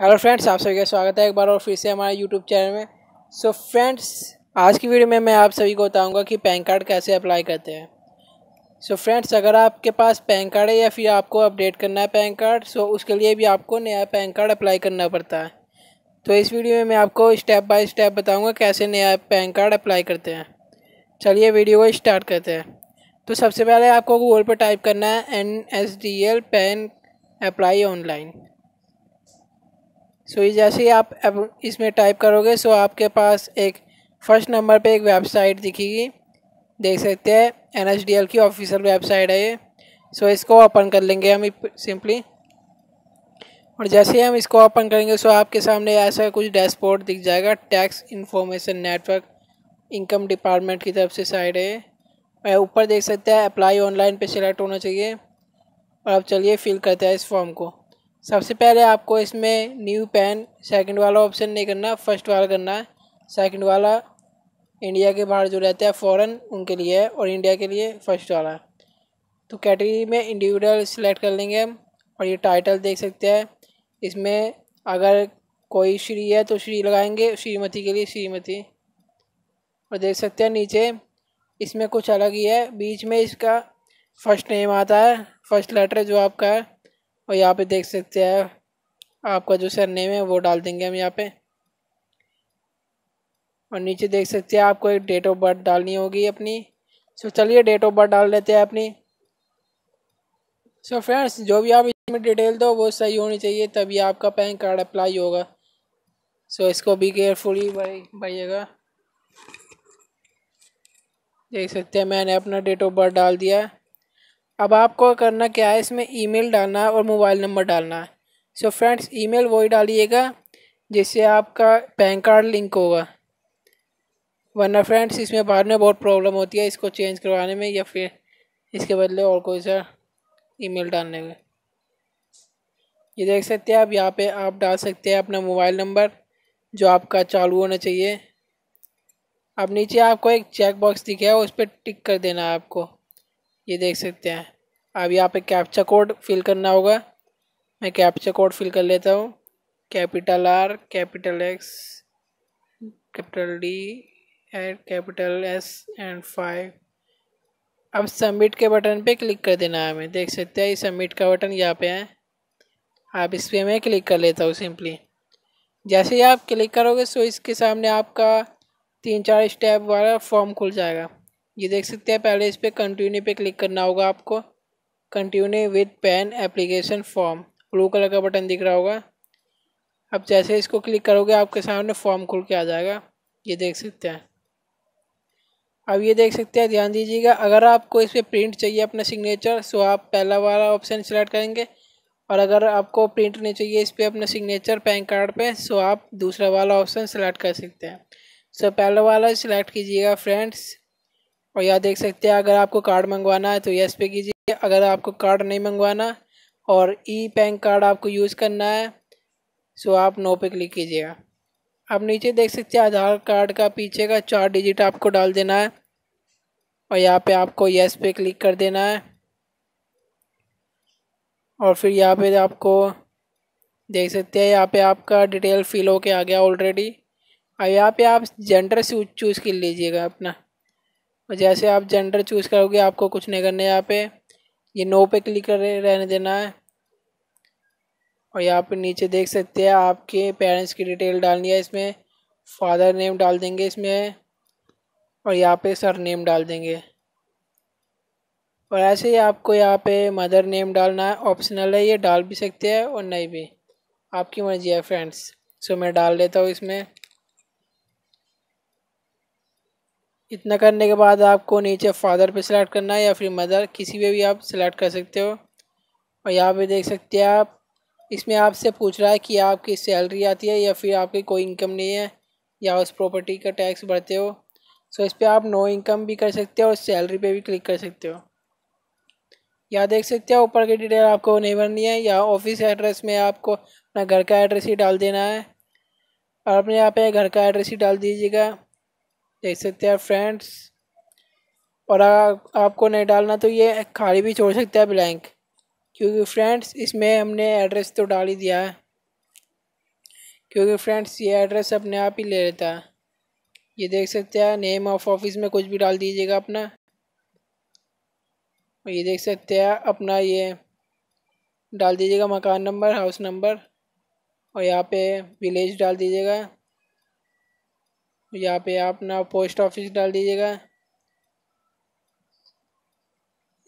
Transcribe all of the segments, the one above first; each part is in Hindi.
हेलो फ्रेंड्स आप सभी का स्वागत है एक बार और फिर से हमारे यूट्यूब चैनल में सो so, फ्रेंड्स आज की वीडियो में मैं आप सभी को बताऊंगा कि पैन कार्ड कैसे अप्लाई करते हैं सो so, फ्रेंड्स अगर आपके पास पैन कार्ड है या फिर आपको अपडेट करना है पैन कार्ड सो उसके लिए भी आपको नया पैन कार्ड अप्लाई करना पड़ता है तो इस वीडियो में मैं आपको स्टेप बाई स्टेप बताऊँगा कैसे नया पैन कार्ड अप्लाई करते हैं चलिए वीडियो को स्टार्ट करते हैं तो सबसे पहले आपको गूगल पर टाइप करना है N S D L PAN apply online so so, जैसे ही आप इसमें टाइप करोगे सो आपके पास एक फ़र्स्ट नंबर पे एक वेबसाइट दिखेगी देख सकते हैं एन की ऑफिशियल वेबसाइट है ये सो so, इसको ओपन कर लेंगे हम सिंपली और जैसे ही हम इसको ओपन करेंगे सो आपके सामने ऐसा कुछ डैशबोर्ड दिख जाएगा tax information network income department की तरफ से साइड है ऊपर देख सकते हैं अप्लाई ऑनलाइन पर सिलेक्ट होना चाहिए और अब चलिए फिल करते हैं इस फॉर्म को सबसे पहले आपको इसमें न्यू पैन सेकंड वाला ऑप्शन नहीं करना फर्स्ट वाला करना है सेकंड वाला इंडिया के बाहर जो रहते हैं फॉरेन उनके लिए है और इंडिया के लिए फ़र्स्ट वाला तो कैटेगरी में इंडिविजुअल सिलेक्ट कर लेंगे हम और ये टाइटल देख सकते हैं इसमें अगर कोई श्री है तो श्री लगाएंगे श्रीमती के लिए श्रीमती और देख सकते हैं नीचे इसमें कुछ अलग ही है बीच में इसका फर्स्ट नेम आता है फर्स्ट लेटर जो आपका है और यहाँ पे देख सकते हैं आपका जो सर नेम है वो डाल देंगे हम यहाँ पे और नीचे देख सकते हैं आपको एक डेट ऑफ बर्थ डालनी होगी अपनी सो चलिए डेट ऑफ बर्थ डाल लेते हैं अपनी सो फ्रेंड्स जो भी आप इसमें डिटेल दो वो सही होनी चाहिए तभी आपका पैन कार्ड अप्लाई होगा सो इसको भी केयरफुली भाई भरिएगा देख सकते हैं मैंने अपना डेट ऑफ बर्थ डाल दिया है अब आपको करना क्या है इसमें ईमेल डालना है और मोबाइल नंबर डालना है सो फ्रेंड्स ईमेल वही डालिएगा जिससे आपका पैन कार्ड लिंक होगा वरना फ्रेंड्स इसमें बाद में बहुत प्रॉब्लम होती है इसको चेंज करवाने में या फिर इसके बदले और कोई सा ईमेल डालने में ये देख सकते हैं आप यहाँ पे आप डाल सकते हैं अपना मोबाइल नंबर जो आपका चालू होना चाहिए अब नीचे आपको एक चेक बॉक्स दिखा है उस पर टिक कर देना है आपको ये देख सकते हैं अब यहाँ पे कैप्चा कोड फिल करना होगा मैं कैप्चा कोड फिल कर लेता हूँ capital R capital X capital D and capital S and five अब सबमिट के बटन पे क्लिक कर देना है हमें देख सकते हैं ये सबमिट का बटन यहाँ पे है आप इस पर मैं क्लिक कर लेता हूँ सिंपली जैसे ही आप क्लिक करोगे सो इसके सामने आपका तीन चार स्टेप वाला फॉर्म खुल जाएगा ये देख सकते हैं पहले इस पर कंटिन्यू पे क्लिक करना होगा आपको continue with PAN application form blue colour का बटन दिख रहा होगा अब जैसे इसको क्लिक करोगे आपके सामने फॉर्म खुल के आ जाएगा ये देख सकते हैं अब ये देख सकते हैं ध्यान दीजिएगा अगर आपको इस पर प्रिंट चाहिए अपना सिग्नेचर सो आप पहला वाला ऑप्शन सेलेक्ट करेंगे और अगर आपको प्रिंट नहीं चाहिए इस पर अपना सिग्नेचर पैन कार्ड पे सो आप दूसरा वाला ऑप्शन सेलेक्ट कर सकते हैं सो पहला वाला सिलेक्ट कीजिएगा फ्रेंड्स और यहाँ देख सकते हैं अगर आपको कार्ड मंगवाना है तो यस पे कीजिए अगर आपको कार्ड नहीं मंगवाना और ई पैन कार्ड आपको यूज़ करना है सो आप नो पे क्लिक कीजिएगा आप नीचे देख सकते हैं आधार कार्ड का पीछे का चार डिजिट आपको डाल देना है और यहाँ पे आपको यस पे क्लिक कर देना है और फिर यहाँ पे आपको देख सकते हैं यहाँ पे आपका डिटेल फिल हो के आ गया ऑलरेडी और यहाँ पे आप जेंडर से चूज़ कर लीजिएगा अपना जैसे आप जेंडर चूज़ करोगे आपको कुछ नहीं करना है यहाँ पे ये नो पे क्लिक कर रहने देना है और यहाँ पे नीचे देख सकते हैं आपके पेरेंट्स की डिटेल डालनी है इसमें फादर नेम डाल देंगे इसमें और यहाँ पे सर नेम डाल देंगे और ऐसे ही आपको यहाँ पे मदर नेम डालना है ऑप्शनल है ये डाल भी सकते हैं और नहीं भी आपकी मर्जी है फ्रेंड्स सो मैं डाल लेता हूँ इसमें इतना करने के बाद आपको नीचे फादर पे सिलेक्ट करना है या फिर मदर किसी पे भी आप सिलेक्ट कर सकते हो और यहाँ पे देख सकते हैं आप इसमें आपसे पूछ रहा है कि आपकी सैलरी आती है या फिर आपकी कोई इनकम नहीं है या उस प्रॉपर्टी का टैक्स भरते हो सो इस पर आप नो इनकम भी कर सकते हो और सैलरी पर भी क्लिक कर सकते हो या देख सकते हो ऊपर की डिटेल आपको नहीं भरनी है या ऑफिस एड्रेस में आपको अपना घर का एड्रेस ही डाल देना है और अपने यहाँ पे घर का एड्रेस ही डाल दीजिएगा देख सकते हैं फ्रेंड्स और आ, आपको नहीं डालना तो ये खाली भी छोड़ सकते हैं ब्लैंक क्योंकि फ्रेंड्स इसमें हमने एड्रेस तो डाल ही दिया है क्योंकि फ्रेंड्स ये एड्रेस अपने आप ही ले लेता है ये देख सकते हैं नेम ऑफ ऑफिस में कुछ भी डाल दीजिएगा अपना और ये देख सकते हैं अपना ये डाल दीजिएगा मकान नंबर हाउस नंबर और यहाँ पे विलेज डाल दीजिएगा यहाँ पे आप ना पोस्ट ऑफिस डाल दीजिएगा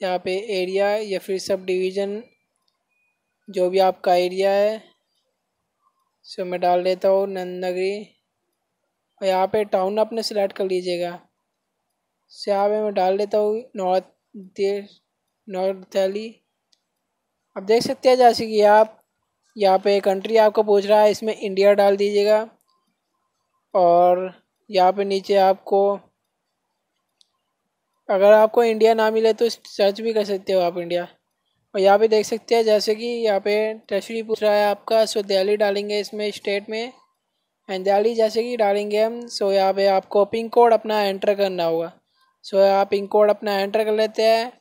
यहाँ पे एरिया या फिर सब डिवीज़न जो भी आपका एरिया है सो मैं डाल देता हूँ नंदनगरी और यहाँ पे टाउन आपने सेलेक्ट कर लीजिएगा सो यहाँ पे मैं डाल देता हूँ नॉर्थ नॉर्थ दिल्ली अब देख सकते हैं जैसे कि आप यहाँ पे कंट्री आपको पूछ रहा है इसमें इंडिया डाल दीजिएगा और यहाँ पे नीचे आपको अगर आपको इंडिया ना मिले तो सर्च भी कर सकते हो आप इंडिया और यहाँ पे देख सकते हैं जैसे कि यहाँ पे ट्रेशरी पूछ रहा है आपका सो दिल्ली डालेंगे इसमें स्टेट में एंड दिल्ली जैसे कि डालेंगे हम सो यहाँ पे आपको पिन कोड अपना एंटर करना होगा सो आप पिन कोड अपना एंटर कर लेते हैं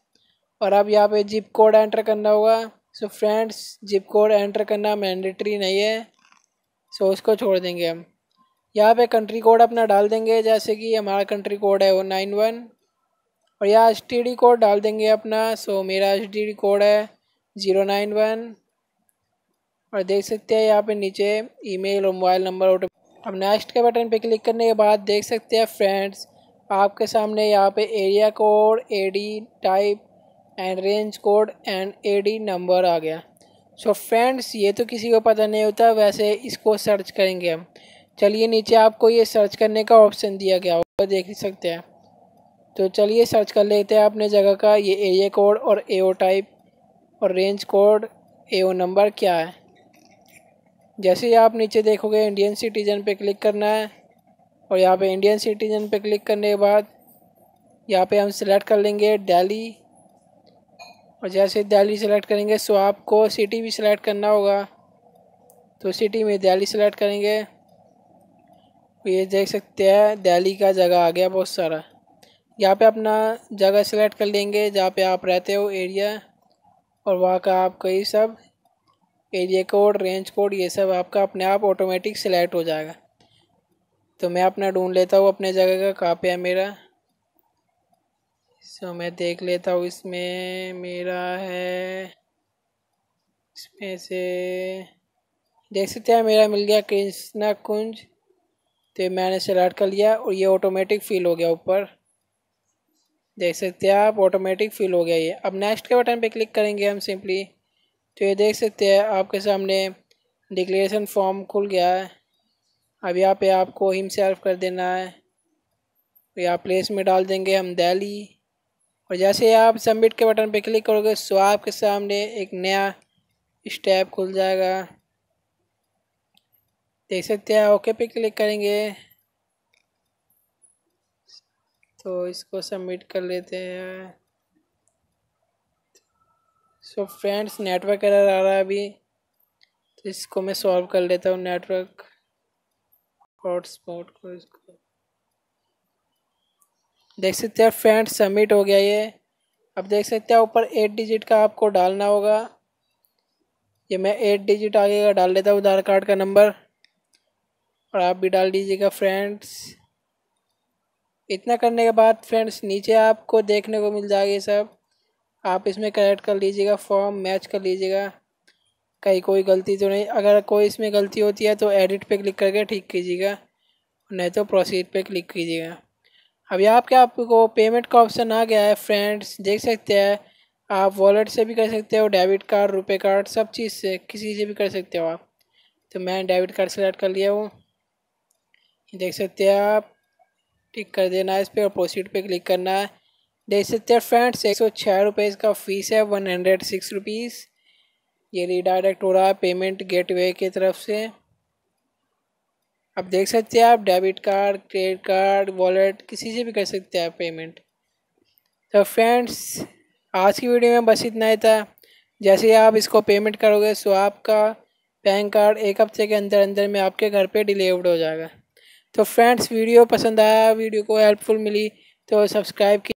और अब यहाँ पे जिप कोड एंटर करना होगा so friends zip code enter करना मैंडेटरी नहीं है सो उसको छोड़ देंगे हम यहाँ पे कंट्री कोड अपना डाल देंगे जैसे कि हमारा कंट्री कोड है वो नाइन वन और यहाँ एस टी डी कोड डाल देंगे अपना सो मेरा एस टी डी कोड है ज़ीरो नाइन वन और देख सकते हैं यहाँ पे नीचे ईमेल और मोबाइल नंबर ऑटो अब नेक्स्ट के बटन पे क्लिक करने के बाद देख सकते हैं फ्रेंड्स आपके सामने यहाँ पे area code the type and range code and the number आ गया सो so फ्रेंड्स ये तो किसी को पता नहीं होता वैसे इसको सर्च करेंगे हम चलिए नीचे आपको ये सर्च करने का ऑप्शन दिया गया होगा देख सकते हैं तो चलिए सर्च कर लेते हैं अपने जगह का ये एरिया कोड और ए टाइप और रेंज कोड ए नंबर क्या है जैसे ही आप नीचे देखोगे इंडियन सिटीजन पे क्लिक करना है और यहाँ पे इंडियन सिटीजन पे क्लिक करने के बाद यहाँ पे हम सिलेक्ट कर लेंगे दिल्ली और जैसे दिल्ली सेलेक्ट करेंगे सो आपको सिटी भी सिलेक्ट करना होगा तो सिटी में दिल्ली सेलेक्ट करेंगे ये देख सकते हैं दिल्ली का जगह आ गया बहुत सारा यहाँ पे अपना जगह सेलेक्ट कर लेंगे जहाँ पे आप रहते हो एरिया और वहाँ का आपका ये सब एरिया कोड रेंज कोड ये सब आपका अपने आप ऑटोमेटिक सेलेक्ट हो जाएगा तो मैं अपना ढूंढ लेता हूँ अपने जगह का कहाँ पे है मेरा सो मैं देख लेता हूँ इसमें मेरा है इसमें से देख सकते हैं मेरा मिल गया कृष्णा कुंज तो मैंने सेलेक्ट कर लिया और ये ऑटोमेटिक फिल हो गया ऊपर देख सकते हैं आप ऑटोमेटिक फिल हो गया ये अब नेक्स्ट के बटन पे क्लिक करेंगे हम सिंपली तो ये देख सकते हैं आपके सामने डिक्लेरेशन फॉर्म खुल गया है अब यहाँ पे आपको हिम सेल्फ कर देना है तो यहाँ प्लेस में डाल देंगे हम दैली और जैसे आप सबमिट के बटन पे क्लिक करोगे सो आपके सामने एक नया स्टेप खुल जाएगा देख सकते हैं ओके पे क्लिक करेंगे तो इसको सबमिट कर लेते हैं सो फ्रेंड्स नेटवर्क आ रहा है अभी तो इसको मैं सॉल्व कर लेता हूँ नेटवर्क हॉटस्पॉट को इसको देख सकते हैं फ्रेंड्स सबमिट हो गया ये अब देख सकते हैं ऊपर एट डिजिट का आपको डालना होगा ये मैं एट डिजिट आगे का डाल लेता हूँ आधार कार्ड का नंबर और आप भी डाल दीजिएगा फ्रेंड्स इतना करने के बाद फ्रेंड्स नीचे आपको देखने को मिल जाएगी सब आप इसमें कलेक्ट कर लीजिएगा फॉर्म मैच कर लीजिएगा कहीं कोई गलती तो नहीं अगर कोई इसमें गलती होती है तो एडिट पे क्लिक करके ठीक कीजिएगा नहीं तो प्रोसीड पे क्लिक कीजिएगा अभी आपके आपको पेमेंट का ऑप्शन आ गया है फ्रेंड्स देख सकते हैं आप वॉलेट से भी कर सकते हो डेबिट कार्ड रुपए कार्ड सब चीज़ से किसी से भी कर सकते हो आप तो मैं डेबिट कार्ड सेलेक्ट कर लिया हूँ देख सकते हैं आप टिक कर देना है इस पर और प्रोसीड पे क्लिक करना है देख सकते हैं फ्रेंड्स एक सौ छः रुपये इसका फ़ीस है वन हंड्रेड सिक्स रुपीज़ ये रिडायरेक्ट हो रहा है पेमेंट गेटवे की तरफ से अब देख सकते हैं आप debit card credit card wallet किसी से भी कर सकते हैं आप पेमेंट तो फ्रेंड्स आज की वीडियो में बस इतना ही था जैसे ही आप इसको पेमेंट करोगे सो आपका पैन कार्ड एक हफ्ते के अंदर अंदर में आपके घर पे डिलीवर्ड हो जाएगा तो फ्रेंड्स वीडियो पसंद आया वीडियो को हेल्पफुल मिली तो सब्सक्राइब